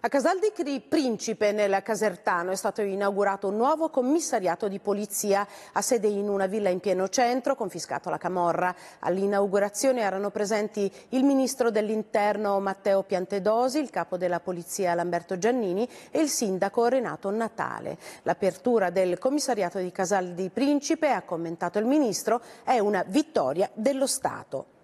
A Casal di Cri, Principe, nel Casertano, è stato inaugurato un nuovo commissariato di polizia a sede in una villa in pieno centro, confiscato la Camorra. All'inaugurazione erano presenti il ministro dell'Interno Matteo Piantedosi, il capo della polizia Lamberto Giannini e il sindaco Renato Natale. L'apertura del commissariato di Casal di Principe, ha commentato il ministro, è una vittoria dello Stato.